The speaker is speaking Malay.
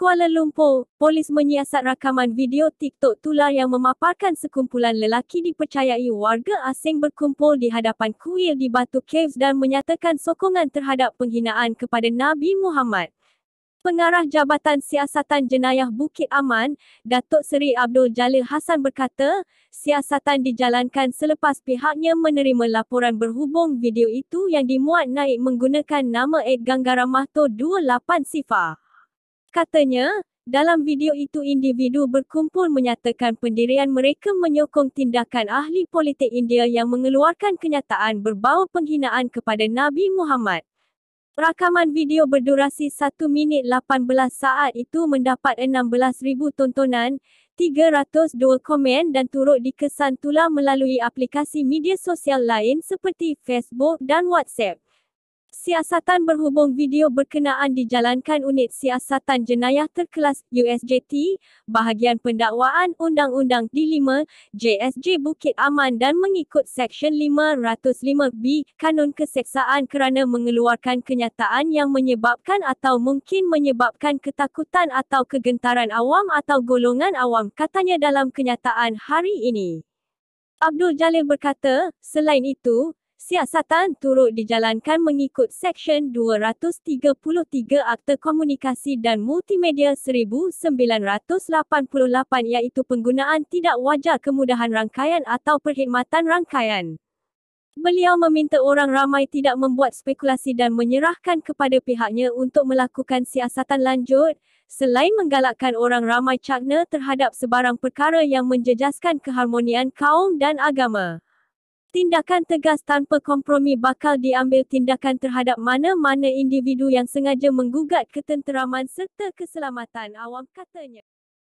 Kuala Lumpur, polis menyiasat rakaman video TikTok tular yang memaparkan sekumpulan lelaki dipercayai warga asing berkumpul di hadapan kuil di Batu Caves dan menyatakan sokongan terhadap penghinaan kepada Nabi Muhammad. Pengarah Jabatan Siasatan Jenayah Bukit Aman, Datuk Seri Abdul Jalil Hassan berkata, siasatan dijalankan selepas pihaknya menerima laporan berhubung video itu yang dimuat naik menggunakan nama Ed Ganggara Mahto 28 Sifar. Katanya, dalam video itu individu berkumpul menyatakan pendirian mereka menyokong tindakan ahli politik India yang mengeluarkan kenyataan berbau penghinaan kepada Nabi Muhammad. Rakaman video berdurasi 1 minit 18 saat itu mendapat 16,000 tontonan, 302 komen dan turut dikesan tular melalui aplikasi media sosial lain seperti Facebook dan WhatsApp. Siasatan berhubung video berkenaan dijalankan unit siasatan jenayah terkelas USJT, bahagian pendakwaan Undang-Undang D5, JSJ Bukit Aman dan mengikut Seksyen 505B Kanun Keseksaan kerana mengeluarkan kenyataan yang menyebabkan atau mungkin menyebabkan ketakutan atau kegentaran awam atau golongan awam katanya dalam kenyataan hari ini. Abdul Jalil berkata, selain itu, Siasatan turut dijalankan mengikut Seksyen 233 Akta Komunikasi dan Multimedia 1988 iaitu penggunaan tidak wajar kemudahan rangkaian atau perkhidmatan rangkaian. Beliau meminta orang ramai tidak membuat spekulasi dan menyerahkan kepada pihaknya untuk melakukan siasatan lanjut, selain menggalakkan orang ramai cakna terhadap sebarang perkara yang menjejaskan keharmonian kaum dan agama. Tindakan tegas tanpa kompromi bakal diambil tindakan terhadap mana-mana individu yang sengaja menggugat ketenteraman serta keselamatan awam katanya.